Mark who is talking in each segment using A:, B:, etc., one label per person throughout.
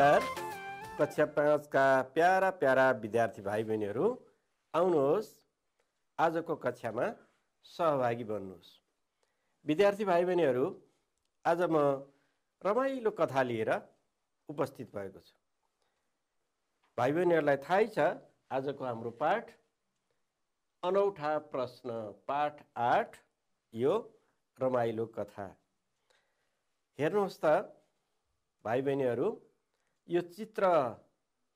A: नमस्कार कक्षा पाँचका प्यारा प्यारा विद्यार्थी भाइ बहिनीहरू आउनुहोस् आजको कक्षामा सहभागी बन्नुहोस् विद्यार्थी भाइ बहिनीहरू आज म रमाइलो कथा लिएर उपस्थित भएको छु भाइ बहिनीहरूलाई थाहै छ आजको हाम्रो पाठ अनौठा प्रश्न पाठ आठ यो रमाइलो कथा हेर्नुहोस् त भाइ बहिनीहरू यो चित्र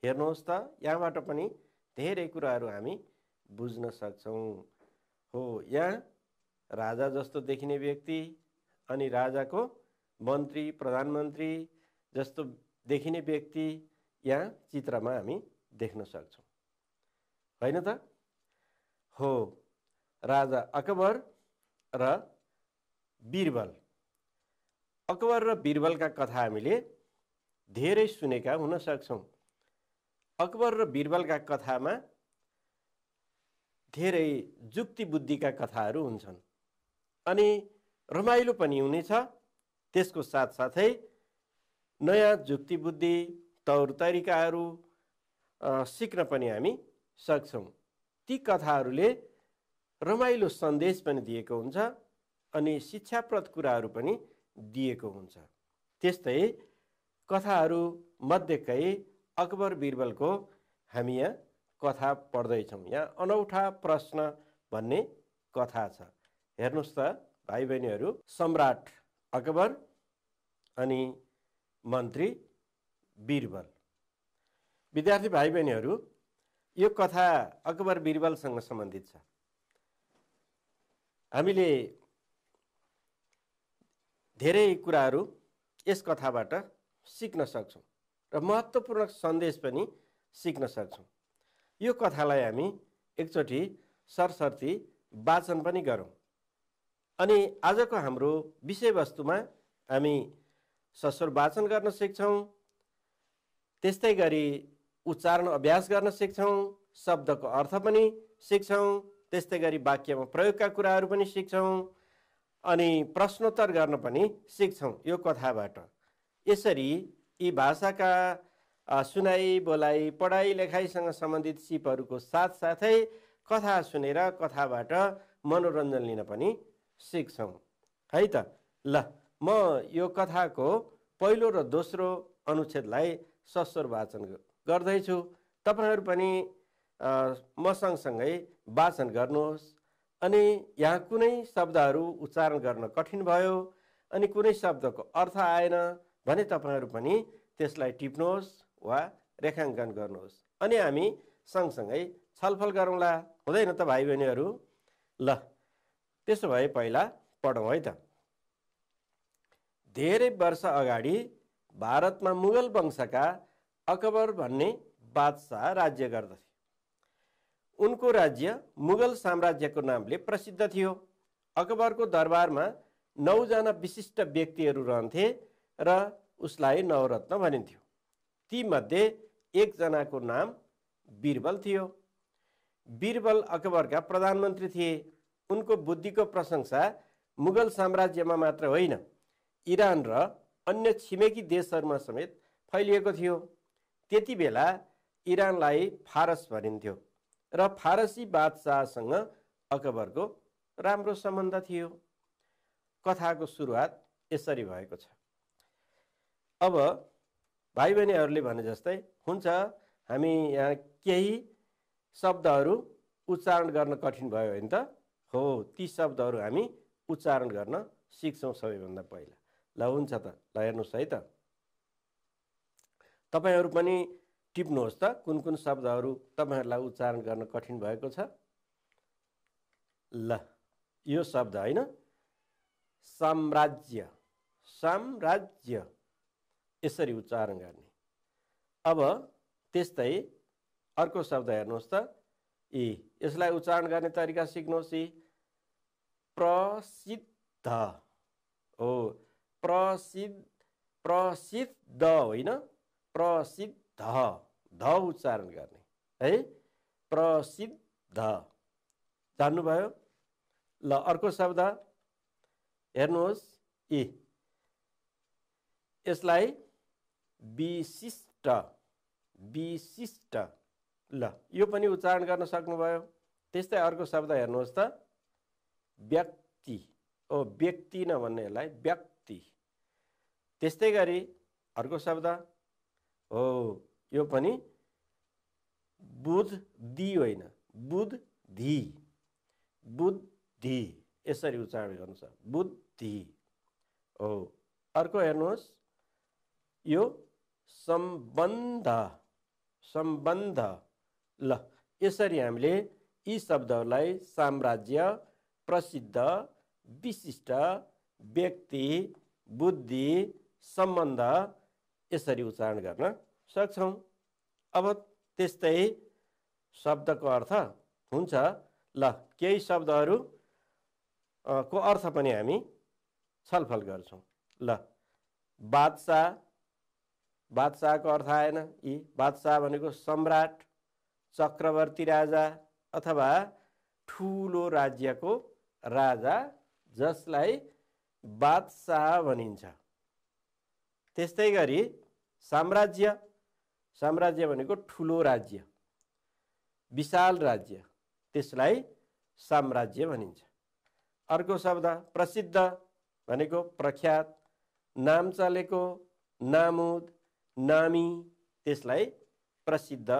A: हेर्नुहोस् त यहाँबाट पनि धेरै कुराहरू हामी बुझ्न सक्छौँ हो यहाँ राजा जस्तो देखिने व्यक्ति अनि राजाको मन्त्री प्रधानमन्त्री जस्तो देखिने व्यक्ति यहाँ चित्रमा हामी देख्न सक्छौँ होइन त हो राजा अकबर र बिरबल अकबर र बिरबलका कथा हामीले धेरै सुनेका हुन सक्छौँ अकबर र बिरबलका कथामा धेरै जुक्ति बुद्धिका कथाहरू हुन्छन् अनि रमाइलो पनि हुनेछ त्यसको साथसाथै नयाँ जुक्ति बुद्धि तौर तरिकाहरू सिक्न पनि हामी सक्छौँ ती कथाहरूले रमाइलो सन्देश पनि दिएको हुन्छ अनि शिक्षाप्रद कुराहरू पनि दिएको हुन्छ त्यस्तै कथाहरू मध्येकै अकबर बिरबलको हामी यहाँ कथा पढ्दैछौँ यहाँ अनौठा प्रश्न भन्ने कथा छ हेर्नुहोस् त भाइ बहिनीहरू सम्राट अकबर अनि मन्त्री बिरबल विद्यार्थी भाइ बहिनीहरू यो कथा अकबर बिरबलसँग सम्बन्धित छ हामीले धेरै कुराहरू यस कथाबाट सिक्न सक्छौँ र महत्त्वपूर्ण सन्देश पनि सिक्न सक्छौँ यो कथालाई हामी एकचोटि सरसर्ती वाचन पनि गरौँ अनि आजको हाम्रो विषयवस्तुमा हामी सस्वर वाचन गर्न सिक्छौँ त्यस्तै गरी उच्चारण अभ्यास गर्न सिक्छौँ शब्दको अर्थ पनि सिक्छौँ त्यस्तै गरी वाक्यमा प्रयोगका कुराहरू पनि सिक्छौँ अनि प्रश्नोत्तर गर्न पनि सिक्छौँ यो कथाबाट यसरी यी भाषाका सुनाइ बोलाइ पढाइ लेखाइसँग सम्बन्धित सिपहरूको साथसाथै कथा सुनेर कथाबाट मनोरञ्जन लिन पनि सिक्छौँ है त ल म यो कथाको पहिलो र दोस्रो अनुच्छेदलाई सस्वर वाचन गर्दैछु तपाईँहरू पनि म सँगसँगै वाचन गर्नुहोस् अनि यहाँ कुनै शब्दहरू उच्चारण गर्न कठिन भयो अनि कुनै शब्दको अर्थ आएन भने तपाईँहरू पनि त्यसलाई टिप्नुहोस् वा रेखाङ्कन गर्नुहोस् अनि हामी सँगसँगै छलफल गरौँला हुँदैन त भाइ बहिनीहरू ल त्यसो भए पहिला पढौँ है त धेरै वर्ष अगाडि भारतमा मुगल वंशका अकबर भन्ने बादशाह राज्य गर्दथे उनको राज्य मुगल साम्राज्यको नामले प्रसिद्ध थियो अकबरको दरबारमा नौजना विशिष्ट व्यक्तिहरू रहन्थे र उसलाई नवरत्न भनिन्थ्यो तीमध्ये एकजनाको नाम बिरबल थियो बिरबल अकबरका प्रधानमन्त्री थिए उनको बुद्धिको प्रशंसा मुगल साम्राज्यमा मात्र होइन इरान र अन्य छिमेकी देशहरूमा समेत फैलिएको थियो त्यति बेला इरानलाई फारस भनिन्थ्यो र फारसी बादशाहसँग अकबरको राम्रो सम्बन्ध थियो कथाको सुरुवात यसरी भएको छ अब भाइ बहिनीहरूले भने जस्तै हुन्छ हामी यहाँ केही शब्दहरू उच्चारण गर्न कठिन भयो भने त हो ती शब्दहरू हामी उच्चारण गर्न सिक्छौँ सबैभन्दा पहिला ल हुन्छ त ल हेर्नुहोस् है त तपाईँहरू पनि टिप्नुहोस् त कुन कुन शब्दहरू तपाईँहरूलाई उच्चारण गर्न कठिन भएको छ ल यो शब्द होइन साम्राज्य साम्राज्य यसरी उच्चारण गर्ने अब त्यस्तै अर्को शब्द हेर्नुहोस् त ई यसलाई उच्चारण गर्ने तरिका सिक्नुहोस् यी प्रसिद्ध हो प्रसिद्ध प्रसिद्ध होइन प्रसिद्ध ध उच्चारण गर्ने है प्रसिद्ध जान्नुभयो ल अर्को शब्द हेर्नुहोस् यी यसलाई विशिष्ट विशिष्ट ल यो पनि उच्चारण गर्न सक्नुभयो त्यस्तै अर्को शब्द हेर्नुहोस् त व्यक्ति ओ व्यक्ति नभन्नेलाई व्यक्ति त्यस्तै गरी अर्को शब्द हो यो पनि दि होइन बुद्धि बुद्धि यसरी उच्चारण गर्नु बुद्धि हो अर्को हेर्नुहोस् यो सम्बन्ध सम्बन्ध ल यसरी हामीले यी शब्दहरूलाई साम्राज्य प्रसिद्ध विशिष्ट व्यक्ति बुद्धि सम्बन्ध यसरी उच्चारण गर्न सक्छौँ अब त्यस्तै शब्दको अर्थ हुन्छ ल केही शब्दहरू को अर्थ पनि हामी छलफल गर्छौँ ल बादशाह बादशाहको अर्थ आएन यी बादशाह भनेको सम्राट चक्रवर्ती राजा अथवा ठुलो राज्यको राजा जसलाई बादशाह भनिन्छ त्यस्तै गरी साम्राज्य साम्राज्य भनेको ठुलो राज्य विशाल राज्य त्यसलाई साम्राज्य भनिन्छ अर्को शब्द प्रसिद्ध भनेको प्रख्यात नाम चलेको नामुद नामी त्यसलाई प्रसिद्ध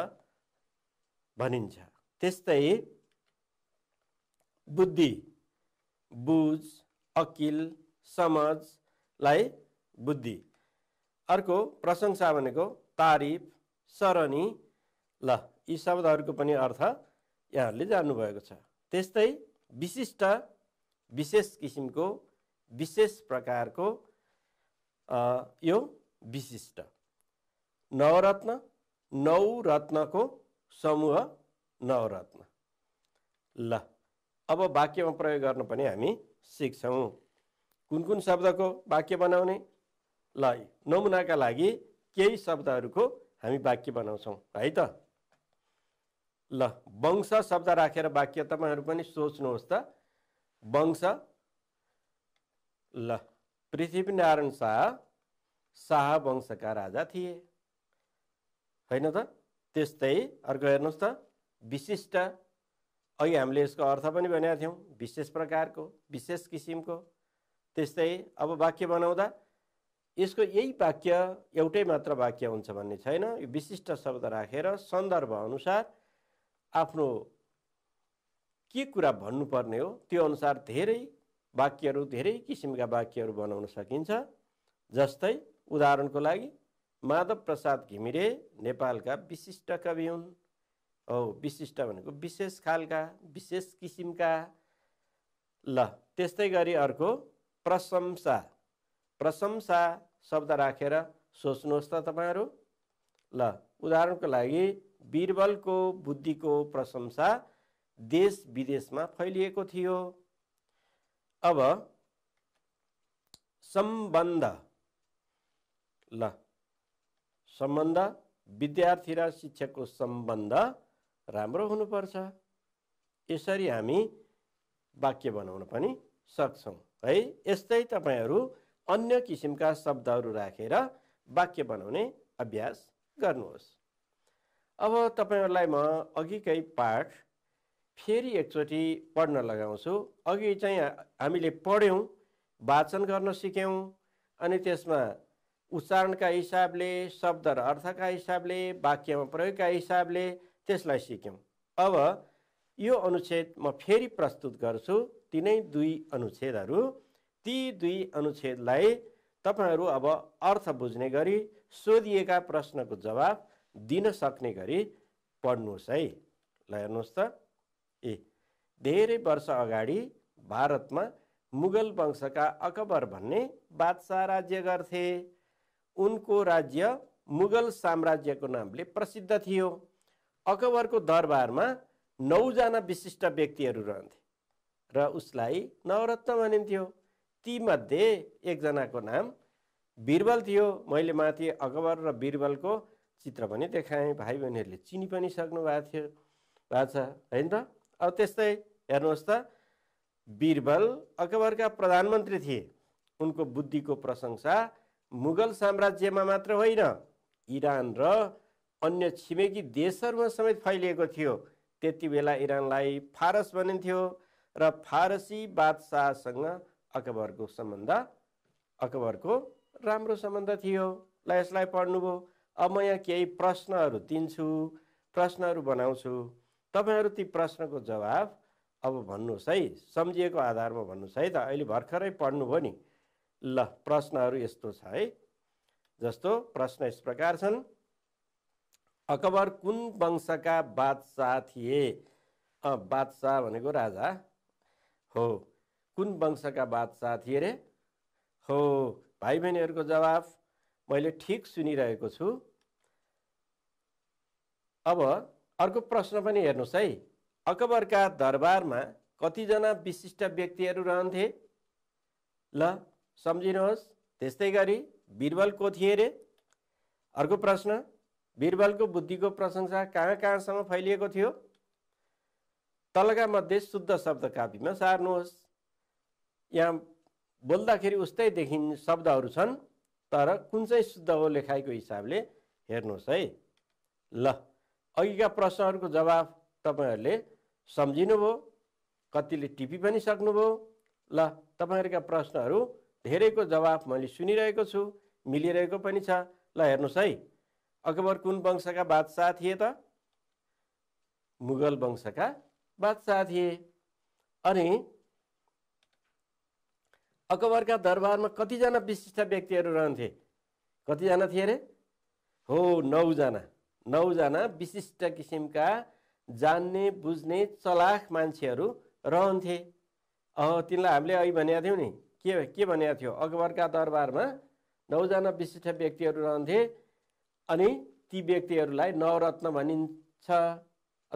A: भनिन्छ त्यस्तै बुद्धि बुझ अकिल समाजलाई बुद्धि अर्को प्रशंसा भनेको तारिफ सरणी ल यी शब्दहरूको पनि अर्थ यहाँहरूले जान्नुभएको छ त्यस्तै विशिष्ट विशेष किसिमको विशेष प्रकारको यो विशिष्ट नवरत्न नौ रत्नको समूह नवरत्न ल अब वाक्यमा प्रयोग गर्न पनि हामी सिक्छौँ कुन कुन शब्दको वाक्य बनाउने ल नमुनाका लागि केही शब्दहरूको हामी वाक्य बनाउँछौँ है त ल वंश शब्द राखेर वाक्य तपाईँहरू पनि सोच्नुहोस् त वंश ल पृथ्वीनारायण शाह शाह वंशका राजा थिए होइन त त्यस्तै अर्को हेर्नुहोस् त विशिष्ट अघि हामीले यसको अर्थ पनि भनेका थियौँ विशेष प्रकारको विशेष किसिमको त्यस्तै अब वाक्य बनाउँदा यसको यही वाक्य एउटै मात्र वाक्य हुन्छ भन्ने छैन यो विशिष्ट शब्द राखेर सन्दर्भ अनुसार आफ्नो के कुरा भन्नुपर्ने हो त्यो अनुसार धेरै वाक्यहरू धेरै किसिमका वाक्यहरू बनाउन सकिन्छ जस्तै उदाहरणको लागि माधव प्रसाद घिमिरे नेपालका विशिष्ट कवि हुन् औ विशिष्ट भनेको विशेष खालका विशेष किसिमका ल त्यस्तै गरी अर्को प्रशंसा प्रशंसा शब्द राखेर सोच्नुहोस् त तपाईँहरू ल उदाहरणको लागि बिरबलको बुद्धिको प्रशंसा देश विदेशमा फैलिएको थियो अब सम्बन्ध ल सम्बन्ध विद्यार्थी र शिक्षकको सम्बन्ध राम्रो हुनुपर्छ यसरी हामी वाक्य बनाउन पनि सक्छौँ है यस्तै तपाईँहरू अन्य किसिमका शब्दहरू राखेर रा, वाक्य बनाउने अभ्यास गर्नुहोस् अब तपाईँहरूलाई म अघिकै पाठ फेरि एकचोटि पढ्न लगाउँछु अघि चाहिँ हामीले पढ्यौँ वाचन गर्न सिक्यौँ अनि त्यसमा उच्चारणका हिसाबले शब्द र अर्थका हिसाबले वाक्यमा प्रयोगका हिसाबले त्यसलाई सिक्यौँ अब यो अनुच्छेद म फेरि प्रस्तुत गर्छु तिनै दुई अनुच्छेदहरू ती दुई अनुच्छेदलाई तपाईँहरू अब अर्थ बुझ्ने गरी सोधिएका प्रश्नको जवाब दिन सक्ने गरी पढ्नुहोस् है ल हेर्नुहोस् त ए धेरै वर्ष अगाडि भारतमा मुगल वंशका अकबर भन्ने बादशाह राज्य गर्थे उनको राज्य मुगल साम्राज्यको नामले प्रसिद्ध थियो अकबरको दरबारमा नौजना विशिष्ट व्यक्तिहरू रहन्थे र उसलाई नवरत्न भनिन्थ्यो तीमध्ये एकजनाको नाम बिरबल थियो मैले माथि अकबर र बिरबलको चित्र पनि देखाएँ भाइ बहिनीहरूले चिनी पनि सक्नु भएको थियो भएको छ होइन त अब त्यस्तै हेर्नुहोस् त बिरबल अकबरका प्रधानमन्त्री थिए उनको बुद्धिको प्रशंसा मुगल साम्राज्यमा मात्र होइन इरान र अन्य छिमेकी देशहरूमा समेत फैलिएको थियो त्यति बेला इरानलाई फारस भनिन्थ्यो र फारसी बादशाहसँग अकबरको सम्बन्ध अकबरको राम्रो सम्बन्ध थियो ल यसलाई पढ्नुभयो अब म यहाँ केही प्रश्नहरू दिन्छु प्रश्नहरू बनाउँछु तपाईँहरू ती प्रश्नको जवाब अब भन्नुहोस् है सम्झिएको आधारमा भन्नुहोस् है त अहिले भर्खरै पढ्नुभयो नि ल प्रश्नहरू यस्तो छ है जस्तो प्रश्न यस प्रकार छन् अकबर कुन वंशका बादशाह थिए बादशाह भनेको राजा हो कुन वंशका बादशाह थिए रे हो भाइ बहिनीहरूको जवाब मैले ठिक सुनिरहेको छु अब अर्को प्रश्न पनि हेर्नुहोस् है अकबरका दरबारमा कतिजना विशिष्ट व्यक्तिहरू रहन्थे ल सम्झिनुहोस् त्यस्तै गरी बिरबल को थिए अरे अर्को प्रश्न बिरबलको बुद्धिको प्रशंसा कहाँ कहाँसम्म फैलिएको थियो तलका मध्ये शुद्ध शब्द कापीमा सार्नुहोस् यहाँ बोल्दाखेरि उस्तै देखिने शब्दहरू छन् तर कुन चाहिँ शुद्ध हो लेखाइको हिसाबले हेर्नुहोस् है ल अघिका प्रश्नहरूको जवाब तपाईँहरूले सम्झिनुभयो कतिले टिपी पनि सक्नुभयो ल तपाईँहरूका प्रश्नहरू धेरैको जवाफ मैले सुनिरहेको छु मिलिरहेको पनि छ ल हेर्नुहोस् है अकबर कुन वंशका बादशाह थिए त मुगल वंशका बादशाह थिए अनि अकबरका दरबारमा कतिजना विशिष्ट व्यक्तिहरू रहन्थे कतिजना थिए अरे हो नौजना नौजना विशिष्ट किसिमका जान्ने बुझ्ने चलाख मान्छेहरू रहन्थे अह तिनलाई हामीले अघि भनेका थियौँ नि के के भनेको थियो अकबरका दरबारमा नौजना विशिष्ट व्यक्तिहरू रहन्थे अनि ती व्यक्तिहरूलाई नवरत्न भनिन्छ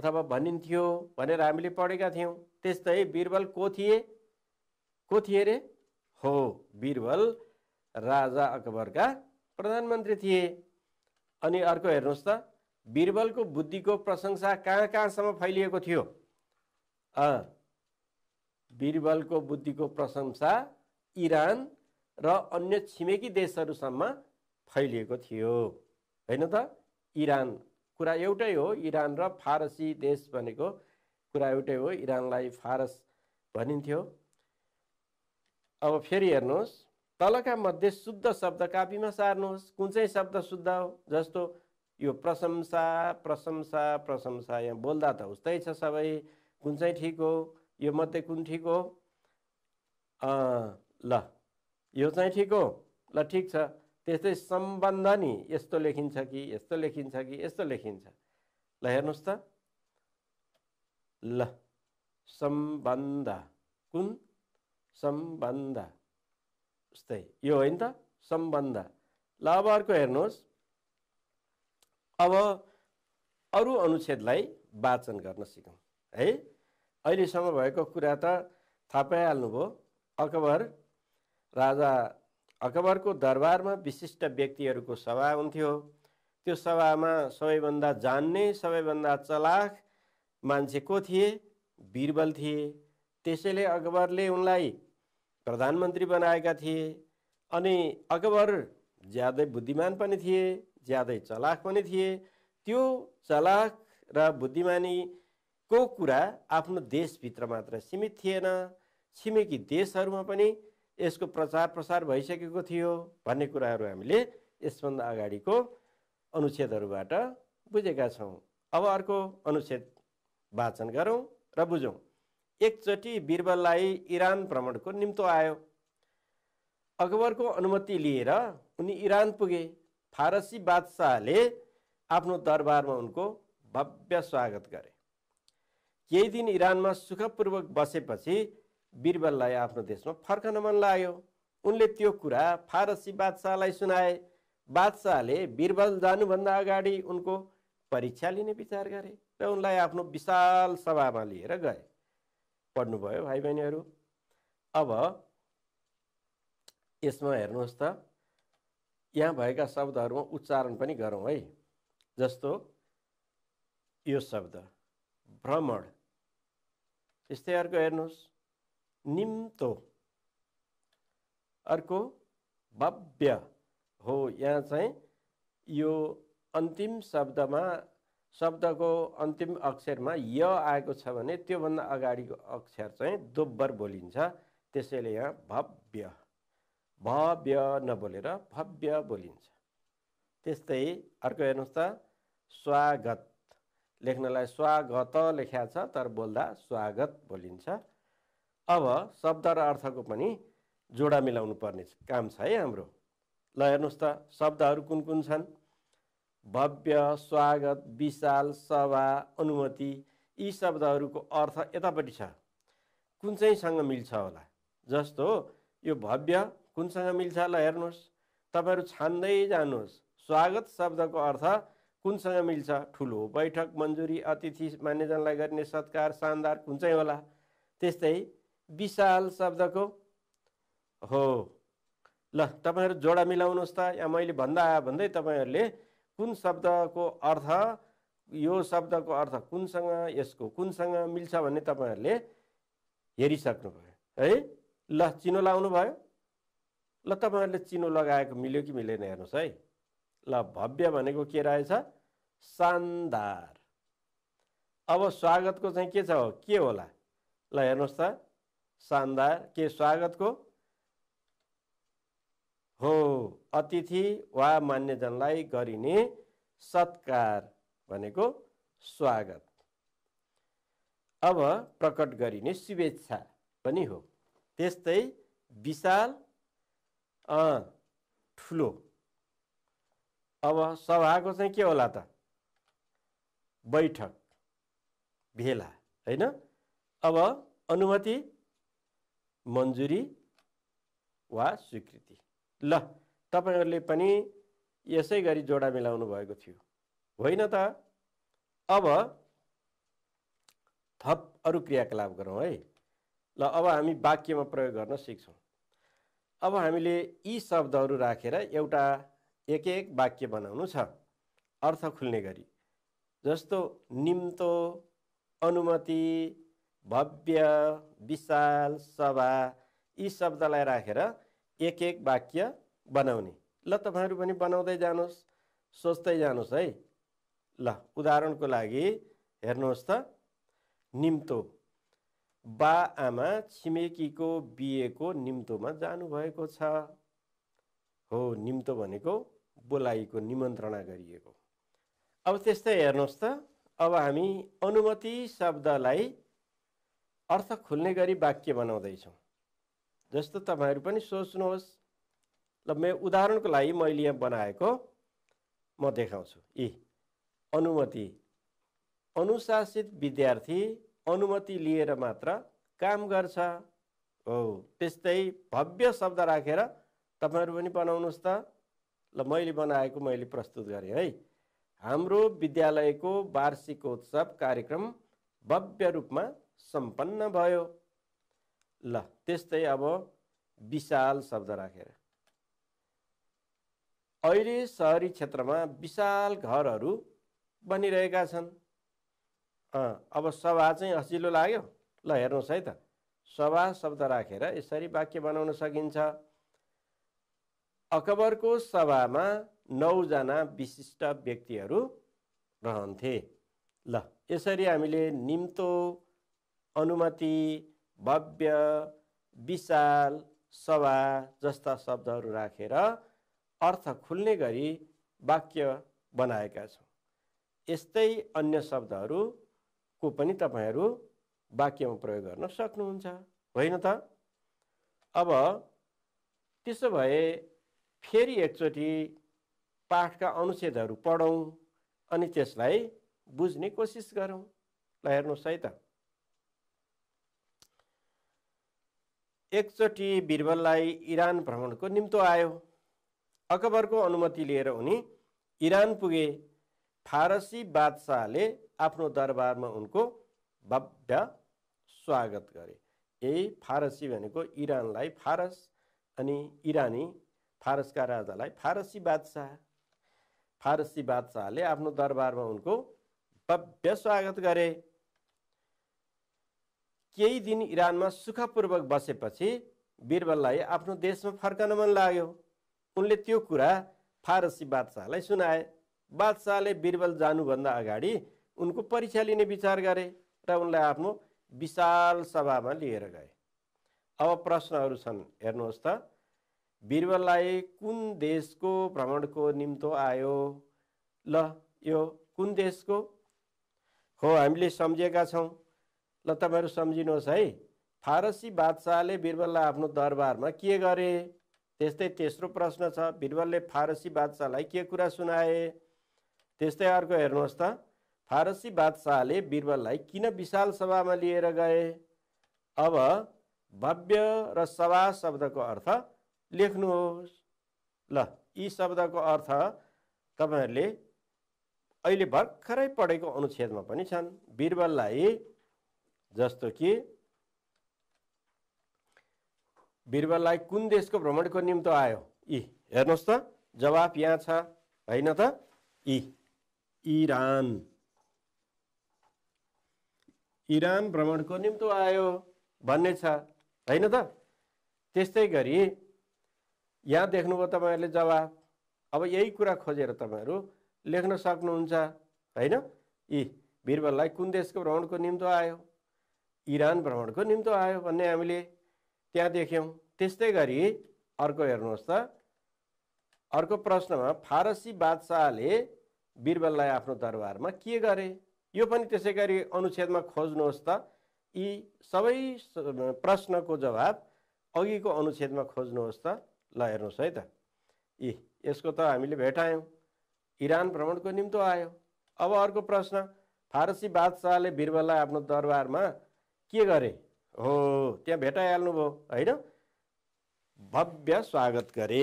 A: अथवा भनिन्थ्यो भनेर हामीले पढेका थियौँ त्यस्तै बिरबल को थिए को थिए रे हो बिरबल राजा अकबरका प्रधानमन्त्री थिए अनि अर्को हेर्नुहोस् त बिरबलको बुद्धिको प्रशंसा कहाँ कहाँसम्म फैलिएको थियो बिरबलको बुद्धिको प्रशंसा इरान र अन्य छिमेकी देशहरूसम्म फैलिएको थियो होइन त इरान कुरा एउटै हो इरान र फारसी देश भनेको कुरा एउटै हो इरानलाई फारस भनिन्थ्यो अब फेरि हेर्नुहोस् तलका मध्ये शुद्ध शब्द कापीमा सार्नुहोस् कुन चाहिँ शब्द शुद्ध हो जस्तो यो प्रशंसा प्रशंसा प्रशंसा यहाँ बोल्दा त उस्तै छ सबै कुन चाहिँ ठिक हो यो मध्ये कुन ठिक हो ल यो चाहिँ ठिक हो ल ठिक छ त्यस्तै सम्बन्ध नि यस्तो लेखिन्छ कि यस्तो लेखिन्छ कि यस्तो लेखिन्छ ल हेर्नुहोस् त ल सम्बन्ध कुन सम्बन्ध उस्तै यो होइन त सम्बन्ध ल अब अर्को हेर्नुहोस् अब अरू अनुच्छेदलाई वाचन गर्न सिकौँ है अहिलेसम्म भएको कुरा त थाहा पाइहाल्नुभयो अकबर राजा अकबरको दरबारमा विशिष्ट व्यक्तिहरूको सभा हुन्थ्यो त्यो सभामा सबैभन्दा जान्ने सबैभन्दा चलाख मान्छे को थिए बिरबल थिए त्यसैले अकबरले उनलाई प्रधानमन्त्री बनाएका थिए अनि अकबर ज्यादै बुद्धिमान पनि थिए ज्यादै चलाख पनि थिए त्यो चलाख र बुद्धिमानीको कुरा आफ्नो देशभित्र मात्र सीमित थिएन छिमेकी देशहरूमा पनि यसको प्रचार प्रसार भइसकेको थियो भन्ने कुराहरू हामीले यसभन्दा अगाडिको अनुच्छेदहरूबाट बुझेका छौँ अब अर्को अनुच्छेद वाचन गरौँ र बुझौँ एकचोटि बिरबललाई इरान भ्रमणको निम्तो आयो अकबरको अनुमति लिएर उनी इरान पुगे फारसी बादशाहले आफ्नो दरबारमा उनको भव्य स्वागत गरे केही दिन इरानमा सुखपूर्वक बसेपछि बिरबललाई आफ्नो देशमा फर्कन मन लाग्यो उनले त्यो कुरा फारसी बादशाहलाई सुनाए बादशाहले बिरबल जानुभन्दा अगाडि उनको परीक्षा लिने विचार गरे र उनलाई आफ्नो विशाल सभामा लिएर गए पढ्नुभयो भाइ बहिनीहरू अब यसमा हेर्नुहोस् त यहाँ भएका शब्दहरूमा उच्चारण पनि गरौँ है जस्तो यो शब्द भ्रमण यस्तै अर्को हेर्नुहोस् निम्तो अर्को भव्य हो यहाँ चाहिँ यो अन्तिम शब्दमा शब्दको अन्तिम अक्षरमा य आएको छ भने त्योभन्दा अगाडिको अक्षर चाहिँ दोब्बर बोलिन्छ त्यसैले यहाँ भव्य भव्य नबोलेर भव्य बोलिन्छ त्यस्तै अर्को हेर्नुहोस् त स्वागत लेख्नलाई स्वागत लेख्या छ तर बोल्दा स्वागत बोलिन्छ अब शब्द र अर्थको पनि जोडा मिलाउनु पर्ने काम छ है हाम्रो ल हेर्नुहोस् त शब्दहरू कुन कुन छन् भव्य स्वागत विशाल सभा अनुमति यी शब्दहरूको अर्थ यतापट्टि छ कुन चाहिँसँग मिल्छ होला जस्तो यो भव्य कुनसँग मिल्छ ल हेर्नुहोस् तपाईँहरू छान्दै जानुहोस् स्वागत शब्दको अर्थ कुनसँग मिल्छ ठुलो बैठक मन्जुरी अतिथि मान्यजनलाई गर्ने सत्कार शानदार कुन चाहिँ होला त्यस्तै विशाल शब्दको हो ल तपाईँहरू जोडा मिलाउनुहोस् त या मैले भन्दा भन्दै तपाईँहरूले कुन शब्दको अर्थ यो शब्दको अर्थ कुनसँग यसको कुनसँग मिल्छ भन्ने तपाईँहरूले हेरिसक्नुभयो है ल चिनो लाउनु भयो ल तपाईँहरूले चिनो लगाएको मिल्यो कि मिलेन हेर्नुहोस् है ल भव्य भनेको के रहेछ शानदार अब स्वागतको चाहिँ के छ हो के होला ल हेर्नुहोस् त शानदार के स्वागतको हो अतिथि वा मान्यजनलाई गरिने सत्कार भनेको स्वागत अब प्रकट गरिने शुभेच्छा पनि हो त्यस्तै विशाल ठुलो अब सभाको चाहिँ के होला त बैठक भेला होइन अब अनुमति मन्जुरी वा स्वीकृति ल तपाईँहरूले पनि यसै गरी जोडा मिलाउनु भएको थियो होइन त अब थप अरू क्रियाकलाप गरौँ है ल अब हामी वाक्यमा प्रयोग गर्न सिक्छौँ अब हामीले यी शब्दहरू राखेर रा, एउटा एक एक वाक्य बनाउनु छ अर्थ खुल्ने गरी जस्तो निम्तो अनुमति भव्य विशाल सभा यी शब्दलाई राखेर एक एक वाक्य बनाउने ल तपाईँहरू पनि बनाउँदै जानुहोस् सोच्दै जानुहोस् है ल उदाहरणको लागि हेर्नुहोस् त निम्तो बा आमा छिमेकीको बिहेको निम्तोमा जानुभएको छ हो निम्तो भनेको बोलाइएको निमन्त्रणा गरिएको अब त्यस्तै हेर्नुहोस् त अब हामी अनुमति शब्दलाई अर्थ खुल्ने गरी वाक्य बनाउँदैछौँ जस्तो तपाईँहरू पनि सोच्नुहोस् ल म उदाहरणको लागि मैले यहाँ बनाएको म देखाउँछु यी अनुमति अनुशासित विद्यार्थी अनुमति लिएर मात्र काम गर्छ हो त्यस्तै भव्य शब्द राखेर तपाईँहरू पनि बनाउनुहोस् त ल मैले बनाएको मैले प्रस्तुत गरेँ है हाम्रो विद्यालयको वार्षिकोत्सव कार्यक्रम भव्य रूपमा सम्पन्न भयो ल त्यस्तै अब विशाल शब्द राखेर अहिले सहरी क्षेत्रमा विशाल घरहरू बनिरहेका छन् अब सभा चाहिँ असिलो लाग्यो ल हेर्नुहोस् है त सभा शब्द राखेर यसरी वाक्य बनाउन सकिन्छ अकबरको सभामा नौजना विशिष्ट व्यक्तिहरू रहन्थे ल यसरी हामीले निम्तो अनुमति भव्य विशाल सभा जस्ता शब्दहरू राखेर अर्थ खुल्ने गरी वाक्य बनाएका छौँ यस्तै अन्य शब्दहरूको पनि तपाईँहरू वाक्यमा प्रयोग गर्न सक्नुहुन्छ होइन त अब त्यसो भए फेरि एकचोटि पाठका अनुच्छेदहरू पढौँ अनि त्यसलाई बुझ्ने कोसिस गरौँ ल हेर्नुहोस् है त एकचोटि बिरबललाई इरान भ्रमणको निम्तो आयो अकबरको अनुमति लिएर उनी इरान पुगे फारसी बादशाहले आफ्नो दरबारमा उनको भव्य स्वागत गरे यही फारसी भनेको इरानलाई फारस अनि इरानी फारसका राजालाई फारसी बादशाह फारसी बादशाहले आफ्नो दरबारमा उनको भव्य स्वागत गरे केही दिन इरानमा सुखपूर्वक बसेपछि बिरबललाई आफ्नो देशमा फर्कन मन लाग्यो उनले त्यो कुरा फारसी बादशाहलाई सुनाए बादशाहले बिरबल जानुभन्दा अगाडि उनको परीक्षा लिने विचार गरे र उनलाई आफ्नो विशाल सभामा लिएर गए अब प्रश्नहरू छन् हेर्नुहोस् त बिरबललाई कुन देशको भ्रमणको निम्तो आयो ल यो कुन देशको हो हामीले सम्झेका छौँ ल तपाईँहरू सम्झिनुहोस् है फारसी बादशाहले बिरबललाई आफ्नो दरबारमा के गरे त्यस्तै तेस्रो प्रश्न छ बिरबलले फारसी बादशाहलाई के कुरा सुनाए त्यस्तै अर्को हेर्नुहोस् त फारसी बादशाहले बिरबललाई किन विशाल सभामा लिएर गए अब भव्य र सभा शब्दको अर्थ लेख्नुहोस् ल यी शब्दको अर्थ तपाईँहरूले अहिले भर्खरै पढेको अनुच्छेदमा पनि छन् बिरबललाई जस्तो कि बिरबललाई कुन देशको भ्रमणको निम्तो आयो यी हेर्नुहोस् त जवाफ यहाँ छ होइन त यी इरान इरान भ्रमणको निम्तो आयो भन्ने छ होइन त त्यस्तै गरी यहाँ देख्नुभयो तपाईँहरूले जवाब अब यही कुरा खोजेर तपाईँहरू लेख्न सक्नुहुन्छ होइन यी बिरबललाई कुन देशको भ्रमणको निम्तो आयो इरान भ्रमणको निम्तो आयो भन्ने हामीले त्यहाँ देख्यौँ त्यस्तै गरी अर्को हेर्नुहोस् त अर्को प्रश्नमा फारसी बादशाहले बिरबललाई आफ्नो दरबारमा के गरे यो पनि त्यसै गरी अनुच्छेदमा खोज्नुहोस् त यी सबै प्रश्नको जवाब अघिको अनुच्छेदमा खोज्नुहोस् त ल हेर्नुहोस् है त यी यसको त हामीले भेटायौँ इरान भ्रमणको निम्तो आयो अब अर्को प्रश्न फारसी बादशाहले बिरबललाई आफ्नो दरबारमा के गरे हो त्यहाँ भयो होइन भव्य स्वागत गरे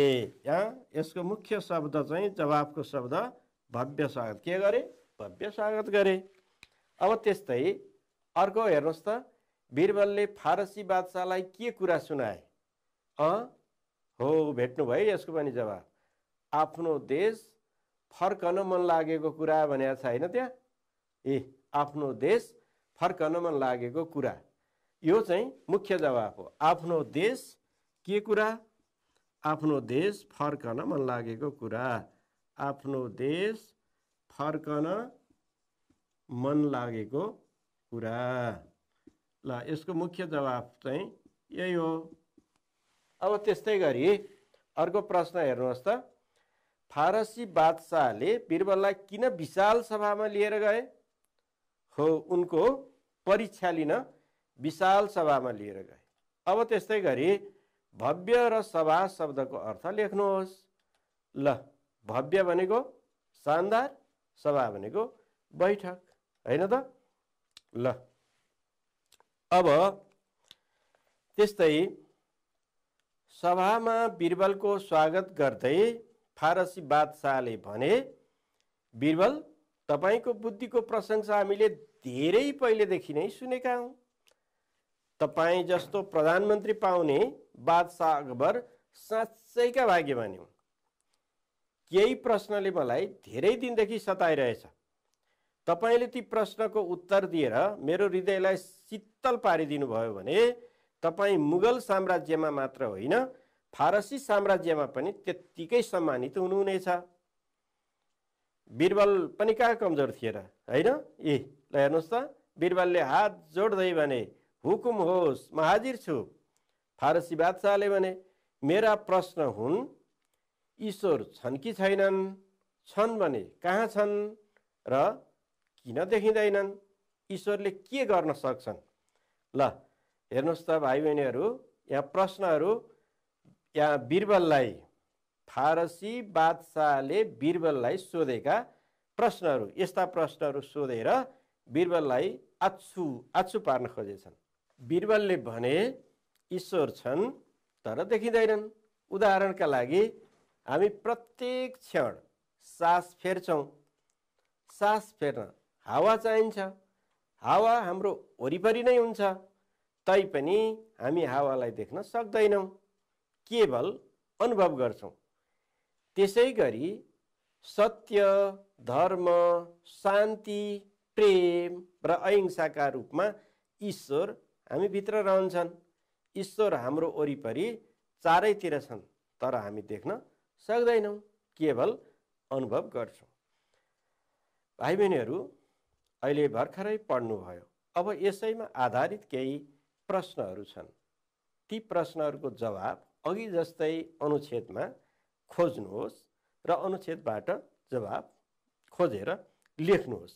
A: यहाँ यसको मुख्य शब्द चाहिँ जवाबको शब्द भव्य स्वागत के गरे भव्य स्वागत गरे अब त्यस्तै अर्को हेर्नुहोस् त बिरबलले फारसी बादशाहलाई के कुरा सुनाए अँ हो भेट्नु भयो यसको पनि जवाब आफ्नो देश फर्कन मन लागेको कुरा भनेको छ होइन त्यहाँ ए आफ्नो देश फर्कन मन लागेको कुरा यो चाहिँ मुख्य जवाब हो आफ्नो देश के कुरा आफ्नो देश फर्कन मन लागेको कुरा आफ्नो देश फर्कन मन लागेको कुरा ल यसको मुख्य जवाफ चाहिँ यही हो अब त्यस्तै गरी अर्को प्रश्न हेर्नुहोस् त फारसी बादशाहले बिरबललाई किन विशाल सभामा लिएर गए हो उनको परीक्षा लिन विशाल सभामा लिएर गए अब त्यस्तै गरी भव्य र सभा शब्दको अर्थ लेख्नुहोस् ल भव्य भनेको शानदार सभा भनेको बैठक होइन त ल अब त्यस्तै सभामा बिरबलको स्वागत गर्दै फारसी बादशाहले भने बिरबल तपाईँको बुद्धिको प्रशंसा हामीले धेरै पहिलेदेखि नै सुनेका हौँ तपाईँ जस्तो प्रधानमन्त्री पाउने बादशाह अकबर साँच्चैका भाग्यमानी हुन् केही प्रश्नले मलाई धेरै दिनदेखि सताइरहेछ तपाईँले ती प्रश्नको उत्तर दिएर मेरो हृदयलाई शीतल पारिदिनुभयो भने तपाईँ मुगल साम्राज्यमा मात्र होइन फारसी साम्राज्यमा पनि त्यत्तिकै सम्मानित हुनुहुनेछ बिरबल पनि कहाँ कमजोर थिएन होइन ए ल हेर्नुहोस् त बिरबलले हात जोड्दै भने हुकुम होस् म हाजिर छु फारसी बादशाहले भने मेरा प्रश्न हुन् ईश्वर छन् कि छैनन् छन् भने कहाँ छन् र किन देखिँदैनन् ईश्वरले के गर्न सक्छन् ल हेर्नुहोस् त भाइ बहिनीहरू यहाँ प्रश्नहरू यहाँ बिरबललाई फारसी बादशाहले बिरबललाई सोधेका प्रश्नहरू यस्ता प्रश्नहरू सोधेर बिरबललाई आछु आछु पार्न खोजेछन् बिरबलले भने ईश्वर छन् तर देखिँदैनन् उदाहरणका लागि हामी प्रत्येक क्षण सास फेर्छौँ सास फेर्न हावा चाहिन्छ हावा हाम्रो वरिपरि नै हुन्छ तैपनि हामी हावालाई देख्न सक्दैनौँ केवल अनुभव गर्छौँ त्यसै गरी सत्य धर्म शान्ति प्रेम र अहिंसाका रूपमा ईश्वर हामीभित्र रहन्छन् ईश्वर हाम्रो वरिपरि चारैतिर छन् तर हामी देख्न सक्दैनौँ केवल अनुभव गर्छौँ भाइ बहिनीहरू अहिले भर्खरै पढ्नुभयो अब यसैमा आधारित केही प्रश्नहरू छन् ती प्रश्नहरूको जवाब अघि जस्तै अनुच्छेदमा खोज्नुहोस् र अनुच्छेदबाट जवाब खोजेर लेख्नुहोस्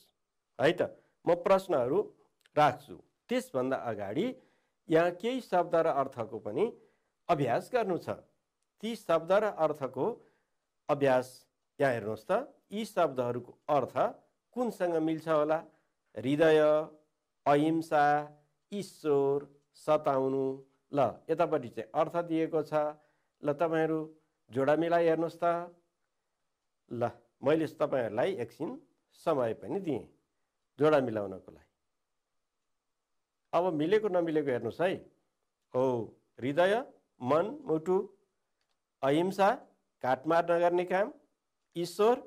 A: है त म प्रश्नहरू राख्छु त्यसभन्दा अगाडि यहाँ केही शब्द र अर्थको पनि अभ्यास गर्नु छ ती शब्द र अर्थको अभ्यास यहाँ हेर्नुहोस् त यी शब्दहरूको अर्थ कुनसँग मिल्छ होला हृदय अहिंसा ईश्वर सताउनु ल यतापट्टि चाहिँ अर्थ दिएको छ ल तपाईँहरू जोडा हेर्नुहोस् त ल मैले तपाईँहरूलाई एकछिन समय पनि दिएँ जोडा मिलाउनको लागि अब मिलेको नमिलेको हेर्नुहोस् है हो हृदय मन मुटु अहिंसा काटमार नगर्ने काम ईश्वर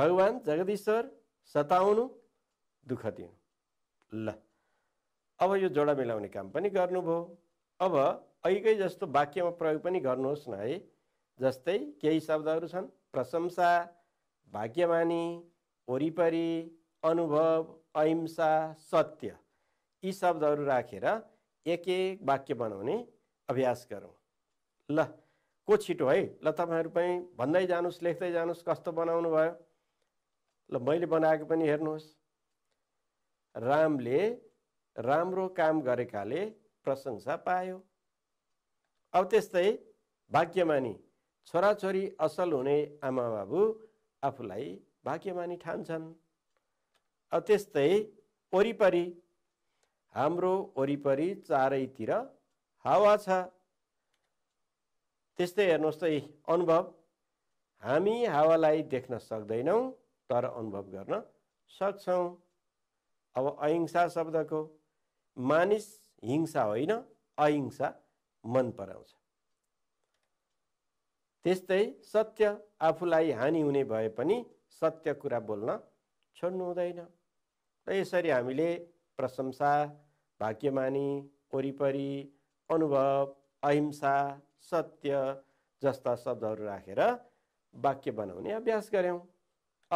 A: भगवान् जगदीश्वर सताउनु दुःख दिनु ल अब यो जोडा मिलाउने काम पनि गर्नुभयो अब अहिकै जस्तो वाक्यमा प्रयोग पनि गर्नुहोस् न है जस्तै केही शब्दहरू छन् प्रशंसा भाग्यमानी वरिपरि अनुभव अहिंसा सत्य यी शब्दहरू राखेर एक एक वाक्य बनाउने अभ्यास गरौँ ल को छिटो है ल तपाईँहरू पनि भन्दै जानुहोस् लेख्दै जानुहोस् कस्तो बनाउनु भयो ल मैले बनाएको पनि हेर्नुहोस् रामले राम्रो काम गरेकाले प्रशंसा पायो अब त्यस्तै भाग्यमानी छोराछोरी असल हुने आमा बाबु आफूलाई भाग्यमानी ठान्छन् त्यस्तै वरिपरि हाम्रो वरिपरि चारैतिर हावा छ त्यस्तै हेर्नुहोस् त अनुभव हामी हावालाई देख्न सक्दैनौँ तर अनुभव गर्न सक्छौँ अब अहिंसा शब्दको मानिस हिंसा होइन अहिंसा मन पराउँछ त्यस्तै सत्य आफूलाई हानि हुने भए पनि सत्य कुरा बोल्न छोड्नु हुँदैन र यसरी हामीले प्रशंसा भाग्यमानी वरिपरि अनुभव अहिंसा सत्य जस्ता शब्दहरू राखेर वाक्य बनाउने अभ्यास गऱ्यौँ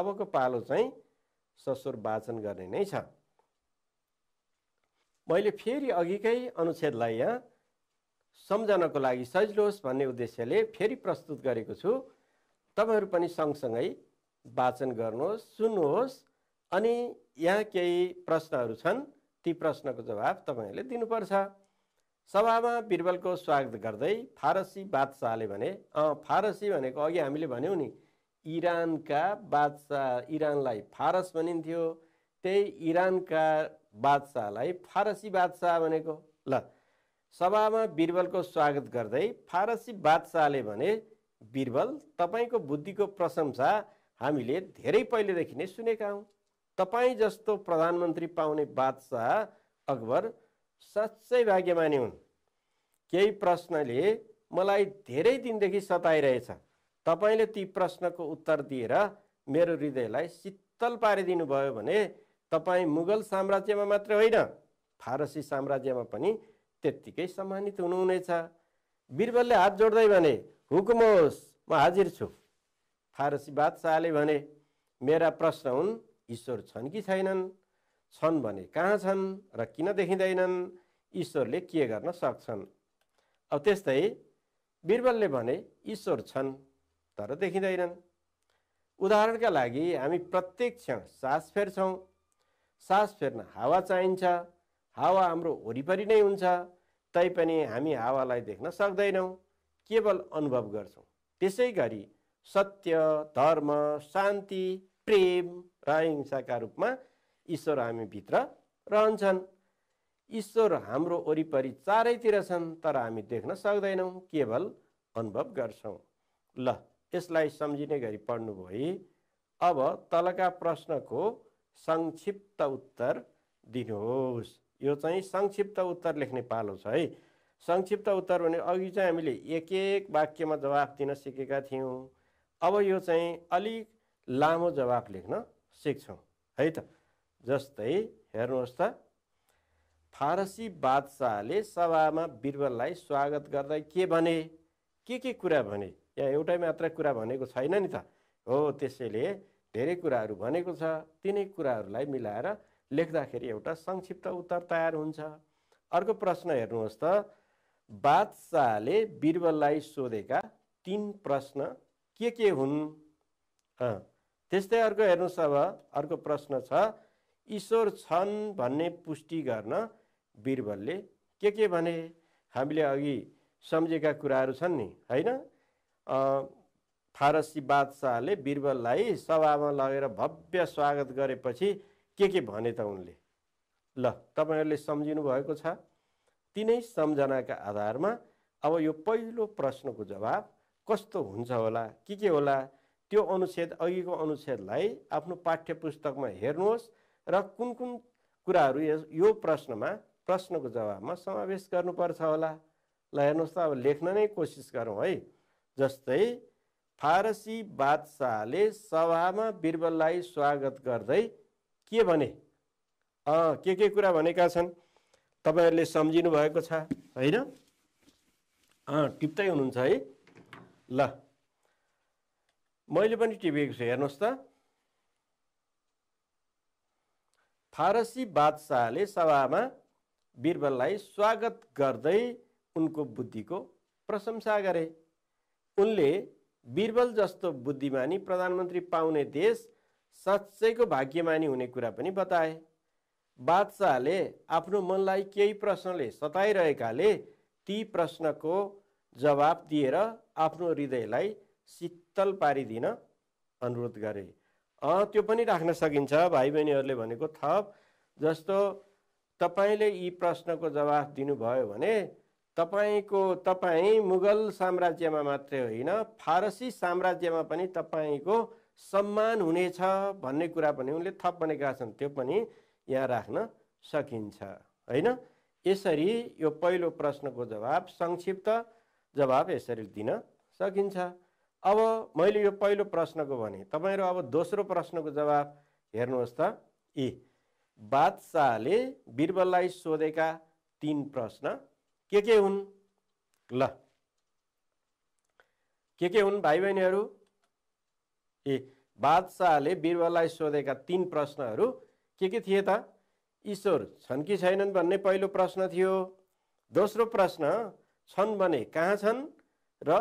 A: अबको पालो चाहिँ ससुर वाचन गर्ने नै छ मैले फेरि अघिकै अनुच्छेदलाई यहाँ सम्झनको लागि सजिलो होस् भन्ने उद्देश्यले फेरि प्रस्तुत गरेको छु तपाईँहरू पनि सँगसँगै वाचन गर्नुहोस् सुन्नुहोस् अनि यहाँ केही प्रश्नहरू छन् ती प्रश्नको जवाब तपाईँहरूले दिनुपर्छ सभामा बिरबलको स्वागत गर्दै फारसी बादशाहले भने अँ फारसी भनेको अघि हामीले भन्यौँ नि इरानका बादशाह इरानलाई फारस भनिन्थ्यो त्यही इरानका बादशाहलाई फारसी बादशाह भनेको ल सभामा बिरबलको स्वागत गर्दै फारसी बादशाहले भने बिरबल तपाईँको बुद्धिको प्रशंसा हामीले धेरै पहिलेदेखि नै सुनेका हौँ तपाईँ जस्तो प्रधानमन्त्री पाउने बादशाह अकबर साँच्चै भाग्यमानी हुन् केही प्रश्नले मलाई धेरै दिनदेखि सताइरहेछ तपाईँले ती प्रश्नको उत्तर दिएर मेरो हृदयलाई शीतल पारिदिनु भयो भने तपाईँ मुगल साम्राज्यमा मात्र होइन फारसी साम्राज्यमा पनि त्यत्तिकै सम्मानित हुनुहुनेछ बिरबलले हात जोड्दै भने हुकुम होस् म हाजिर छु फारसी बादशाहले भने मेरा प्रश्न हुन् ईश्वर छन् कि छैनन् छन् भने कहाँ छन् र किन देखिँदैनन् ईश्वरले के गर्न सक्छन् अब त्यस्तै बिरबलले भने ईश्वर छन् तर देखिँदैनन् उदाहरणका लागि हामी प्रत्येक क्षण सास फेर्छौँ सास फेर्न हावा चाहिन्छ हावा हाम्रो वरिपरि नै हुन्छ तैपनि हामी हावालाई देख्न सक्दैनौँ केवल अनुभव गर्छौँ त्यसै गरी सत्य धर्म शान्ति प्रेम र अहिंसाका रूपमा ईश्वर हामीभित्र रहन्छन् ईश्वर हाम्रो वरिपरि चारैतिर छन् तर हामी देख्न सक्दैनौँ केवल अनुभव गर्छौँ ल यसलाई सम्झिने गरी पढ्नुभयो अब तलका प्रश्नको संक्षिप्त उत्तर दिनुहोस् यो चाहिँ संक्षिप्त उत्तर लेख्ने पालो छ है संक्षिप्त उत्तर भने अघि चाहिँ हामीले एक एक वाक्यमा जवाफ दिन सिकेका थियौँ अब यो चाहिँ अलिक लामो जवाफ लेख्न सिक्छौँ है त जस्तै हेर्नुहोस् त फारसी बादशाहले सभामा बिरबललाई स्वागत गर्दै के भने के के कुरा भने यहाँ एउटै मात्र कुरा भनेको छैन नि त हो त्यसैले धेरै कुराहरू भनेको छ तिनै कुराहरूलाई मिलाएर लेख्दाखेरि एउटा संक्षिप्त उत्तर तयार हुन्छ अर्को प्रश्न हेर्नुहोस् त बादशाहले बिरबललाई सोधेका तिन प्रश्न के के हुन् त्यस्तै अर्को हेर्नुहोस् अब अर्को प्रश्न छ ईश्वर छन् भन्ने पुष्टि गर्न बिरबलले के के भने हामीले अघि सम्झेका कुराहरू छन् नि होइन फारसी बादशाहले बिरबललाई सभामा लगेर भव्य स्वागत गरेपछि के के भने त उनले ल तपाईँहरूले सम्झिनु भएको छ तिनै सम्झनाका आधारमा अब यो पहिलो प्रश्नको जवाब कस्तो हुन्छ होला के के होला त्यो अनुच्छेद अघिको अनुच्छेदलाई आफ्नो पाठ्य पुस्तकमा हेर्नुहोस् र कुन कुन कुराहरू यो प्रश्नमा प्रश्नको जवाबमा समावेश गर्नुपर्छ होला ल हेर्नुहोस् त अब लेख्न नै कोसिस गरौँ है जस्तै फारसी बादशाहले सभामा बिरबललाई स्वागत गर्दै के भने के के कुरा भनेका छन् तपाईँहरूले सम्झिनु भएको छ होइन टिप्दै हुनुहुन्छ है ल मैले पनि टिपेको छु हेर्नुहोस् त फारसी बादशाहले सभामा बिरबललाई स्वागत गर्दै उनको बुद्धिको प्रशंसा गरे उनले बिरबल जस्तो बुद्धिमानी प्रधानमन्त्री पाउने देश साँच्चैको भाग्यमानी हुने कुरा पनि बताए बादशाहले आफ्नो मनलाई केही प्रश्नले सताइरहेकाले ती प्रश्नको जवाब दिएर आफ्नो हृदयलाई शीतल पारिदिन अनुरोध गरे त्यो पनि राख्न सकिन्छ भाइ बहिनीहरूले भनेको थप जस्तो तपाईँले यी प्रश्नको जवाफ दिनुभयो भने तपाईँको तपाईँ मुगल साम्राज्यमा मात्रै होइन फारसी साम्राज्यमा पनि तपाईँको सम्मान हुनेछ भन्ने कुरा पनि उनले थप भनेका छन् त्यो पनि यहाँ राख्न सकिन्छ होइन यसरी यो पहिलो प्रश्नको जवाब संक्षिप्त जवाब यसरी दिन सकिन्छ अब मैले यो पहिलो प्रश्नको भने तपाईँहरू अब दोस्रो प्रश्नको जवाब हेर्नुहोस् त ए बादशाहले बिरबललाई सोधेका तिन प्रश्न के के हुन् ल के के हुन् भाइ बहिनीहरू ए बादशाहले बिरबललाई सोधेका तिन प्रश्नहरू के के थिए त ईश्वर छन् कि छैनन् भन्ने पहिलो प्रश्न थियो दोस्रो प्रश्न छन् भने कहाँ छन् र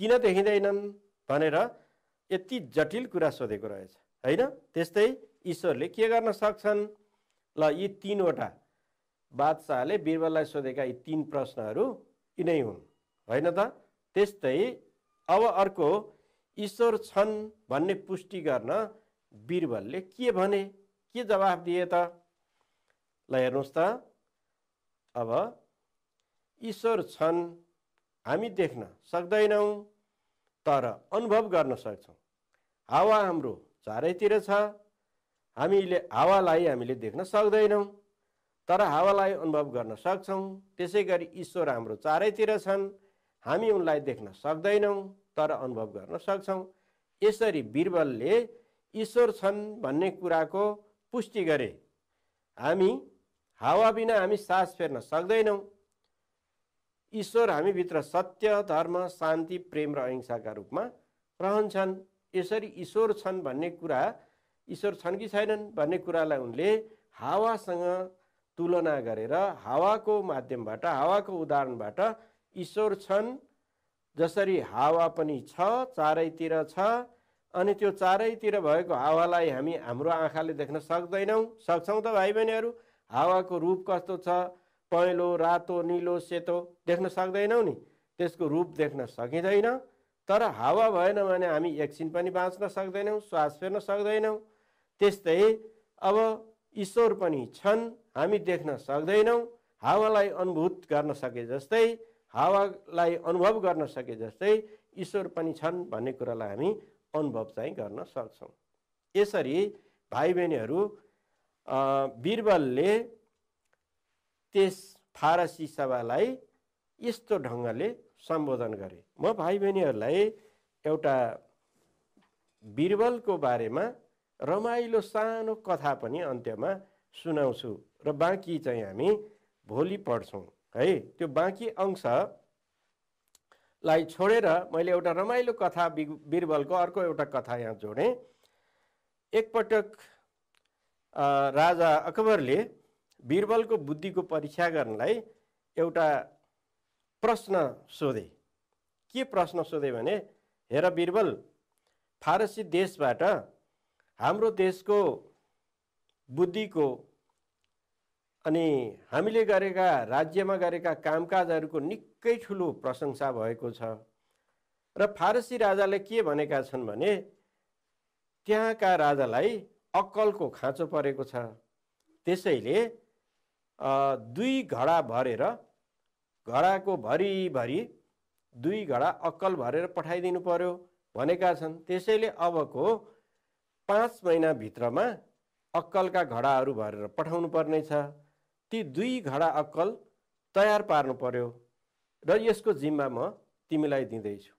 A: किन देखिँदैनन् भनेर यति जटिल कुरा सोधेको रहेछ होइन त्यस्तै ईश्वरले के गर्न सक्छन् ल यी तिनवटा बादशाहले बिरबललाई सोधेका यी तिन प्रश्नहरू यिनै हुन् होइन त त्यस्तै अब अर्को ईश्वर छन् भन्ने पुष्टि गर्न बिरबलले के भने के जवाफ दिए त ल हेर्नुहोस् त अब ईश्वर छन् हामी देख्न सक्दैनौँ तर अनुभव गर्न सक्छौँ हावा हाम्रो चारैतिर छ हामीले हावालाई हामीले देख्न सक्दैनौँ तर हावालाई अनुभव गर्न सक्छौँ त्यसै गरी ईश्वर हाम्रो चारैतिर छन् हामी उनलाई देख्न सक्दैनौँ तर अनुभव गर्न सक्छौँ यसरी बिरबलले ईश्वर छन् भन्ने कुराको पुष्टि गरे हामी हावा बिना हामी सास फेर्न सक्दैनौँ ईश्वर हामीभित्र सत्य धर्म शान्ति प्रेम र अहिंसाका रूपमा रहन्छन् यसरी ईश्वर छन् भन्ने कुरा ईश्वर छन् कि छैनन् भन्ने कुरालाई उनले हावासँग तुलना गरेर हावाको माध्यमबाट हावाको उदाहरणबाट ईश्वर छन् जसरी हावा पनि छ चारैतिर छ अनि त्यो चारैतिर भएको हावालाई हामी हाम्रो आँखाले देख्न सक्दैनौँ सक्छौँ त भाइ बहिनीहरू हावाको रूप कस्तो छ पहेँलो रातो निलो सेतो देख्न सक्दैनौँ नि त्यसको रूप देख्न सकिँदैन तर हावा भएन भने हामी एकछिन पनि बाँच्न सक्दैनौँ श्वास फेर्न सक्दैनौँ त्यस्तै अब ईश्वर पनि छन् हामी देख्न सक्दैनौँ हावालाई अनुभूत गर्न सके जस्तै हावालाई अनुभव गर्न सके जस्तै ईश्वर पनि छन् भन्ने कुरालाई हामी अनुभव चाहिँ गर्न सक्छौँ यसरी भाइ बहिनीहरू बिरबलले त्यस फारसी सभालाई यस्तो ढङ्गले सम्बोधन गरे म भाइ बहिनीहरूलाई एउटा बिरबलको बारेमा रमाइलो सानो कथा पनि अन्त्यमा सुनाउँछु र बाँकी चाहिँ हामी भोलि पढ्छौँ है त्यो बाँकी अंशलाई छोडेर मैले एउटा रमाइलो कथा बिरबलको अर्को एउटा कथा यहाँ जोडेँ एकपटक राजा अकबरले बिरबलको बुद्धिको परीक्षा गर्नलाई एउटा प्रश्न सोधे के प्रश्न सोधे भने हेर बिरबल फारसी देशबाट हाम्रो देशको बुद्धिको अनि हामीले गरेका राज्यमा गरेका कामकाजहरूको निकै ठुलो प्रशंसा भएको छ र फारसी राजाले के भनेका छन् भने त्यहाँका राजालाई अक्कलको खाँचो परेको छ त्यसैले दुई घडा भरेर घडाको भरिभरि दुई घडा अक्कल भरेर पठाइदिनु पर्यो भनेका छन् त्यसैले अबको पाँच महिनाभित्रमा अक्कलका घडाहरू भरेर पठाउनु पर्नेछ ती दुई घडा अक्कल तयार पार्नु पर्यो र यसको जिम्मा म तिमीलाई दिँदैछु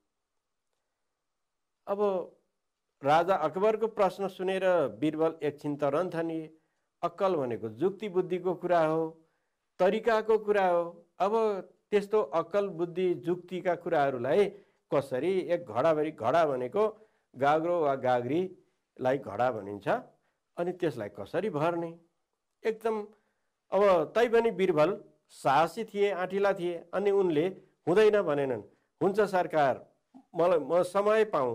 A: अब राजा अकबरको प्रश्न सुनेर बिरबल एकछिन तरन नि अक्कल भनेको जुक्ति बुद्धिको कुरा हो तरिकाको कुरा हो अब त्यस्तो अक्कल बुद्धि जुक्तिका कुराहरूलाई कसरी एक घडाभरि घडा भनेको गाग्रो वा गाग्रीलाई घडा भनिन्छ अनि त्यसलाई कसरी भर्ने एकदम अब पनि बिरबल साहसी थिए आँटिला थिए अनि उनले हुँदैन भनेनन् हुन्छ सरकार मलाई म समय पाऊँ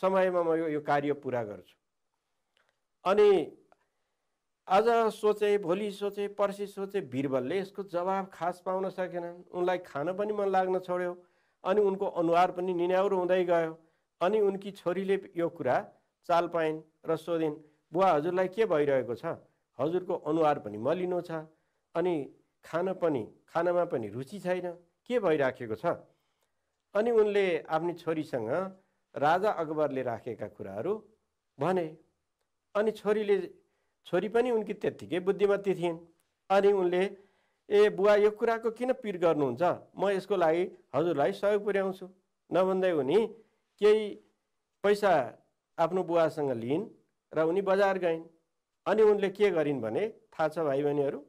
A: समयमा म यो कार्य पुरा गर्छु अनि आज सोचे भोलि सोचे पर्सि सोचे बिरबलले यसको जवाब खास पाउन सकेनन् उनलाई खान पनि मन लाग्न छोड्यो अनि उनको अनुहार पनि निन्याउरो हुँदै गयो अनि उनकी छोरीले यो कुरा चाल पाइन् र सोधिन् बुवा हजुरलाई के भइरहेको छ हजुरको अनुहार पनि मलिनो छ अनि खान पनि खानामा पनि रुचि छैन के भइराखेको छ अनि उनले आफ्नो छोरीसँग राजा अकबरले राखेका कुराहरू भने अनि छोरीले छोरी पनि उनकी त्यत्तिकै बुद्धिमती थिइन् अनि उनले ए बुवा यो कुराको किन पिर गर्नुहुन्छ म यसको लागि हजुरलाई सहयोग पुर्याउँछु नभन्दै उनी केही पैसा आफ्नो बुवासँग लिइन् र उनी बजार गइन् अनि उनले के गरिन् भने थाहा छ भाइ बहिनीहरू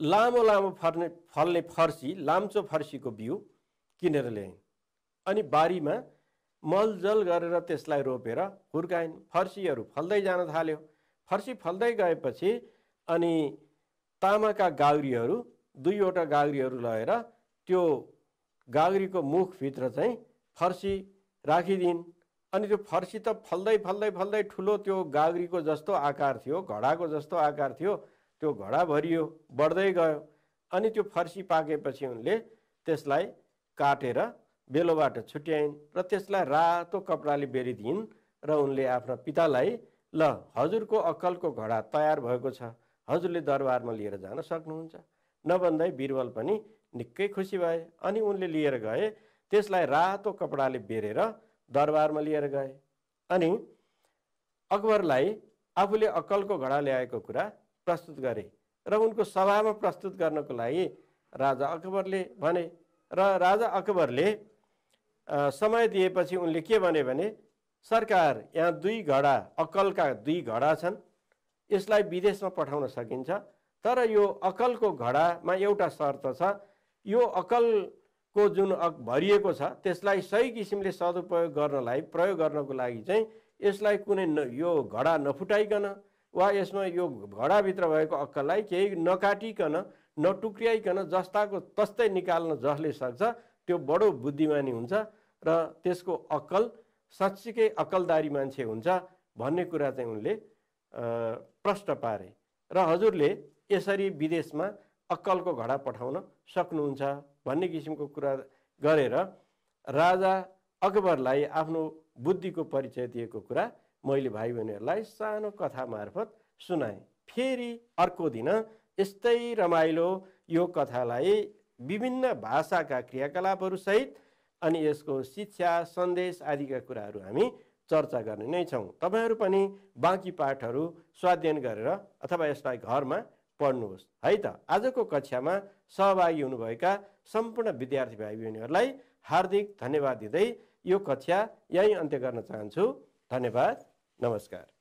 A: लामो लामो फर्ने फल्ने फर्सी लाम्चो फर्सीको बिउ किनेर ल्याइन् अनि बारीमा मलजल गरेर त्यसलाई रोपेर हुर्काइन् फर्सीहरू फल्दै जान थाल्यो फर्सी फल्दै गएपछि अनि तामाका गाग्रीहरू दुईवटा गाग्रीहरू लगेर त्यो गाग्रीको मुखभित्र चाहिँ फर्सी राखिदिन् अनि त्यो फर्सी त फल्दै फल्दै फल्दै ठुलो त्यो गाग्रीको जस्तो आकार थियो घडाको जस्तो आकार थियो त्यो घडा भरियो बढ्दै गयो अनि त्यो फर्सी पाकेपछि उनले त्यसलाई काटेर बेलोबाट छुट्याइन् र त्यसलाई रातो कपडाले बेरिदिइन् र उनले आफ्ना पितालाई ल हजुरको अक्कलको घडा तयार भएको छ हजुरले दरबारमा लिएर जान सक्नुहुन्छ नभन्दै बिरबल पनि निकै खुसी भए अनि उनले लिएर गए त्यसलाई रातो कपडाले बेरेर दरबारमा लिएर गए अनि अकबरलाई आफूले अक्कलको घडा ल्याएको कुरा प्रस्तुत गरे र उनको सभामा प्रस्तुत गर्नको लागि राजा अकबरले भने र राजा अकबरले समय दिएपछि उनले के भने भने सरकार यहाँ दुई घडा अकलका दुई घडा छन् यसलाई विदेशमा पठाउन सकिन्छ तर यो अकलको घडामा एउटा शर्त छ यो अकलको जुन अक भरिएको छ त्यसलाई सही किसिमले सदुपयोग गर्नलाई प्रयोग गर्नको लागि चाहिँ यसलाई कुनै यो घडा नफुटाइकन वा यसमा यो घडाभित्र भएको अक्कललाई केही नकाटिकन नटुक्रियाइकन जस्ताको तस्तै निकाल्न जसले सक्छ त्यो बडो बुद्धिमानी हुन्छ र त्यसको अक्कल साँच्चीकै अक्कलदारी मान्छे हुन्छ भन्ने कुरा चाहिँ उनले प्रष्ट पारे र हजुरले यसरी विदेशमा अक्कलको घडा पठाउन सक्नुहुन्छ भन्ने किसिमको कुरा गरेर राजा अकबरलाई आफ्नो बुद्धिको परिचय दिएको कुरा मैले भाइ बहिनीहरूलाई सानो कथा मार्फत सुनाएँ फेरि अर्को दिन यस्तै रमाइलो यो कथालाई विभिन्न भाषाका क्रियाकलापहरूसहित अनि यसको शिक्षा सन्देश आदिका कुराहरू हामी चर्चा गर्ने नै छौँ तपाईँहरू पनि बाँकी पाठहरू स्वाध्ययन गरेर अथवा यसलाई घरमा पढ्नुहोस् है त आजको कक्षामा सहभागी हुनुभएका सम्पूर्ण विद्यार्थी भाइ बहिनीहरूलाई हार्दिक धन्यवाद दिँदै यो कक्षा यहीँ अन्त्य गर्न चाहन्छु धन्यवाद नमस्कार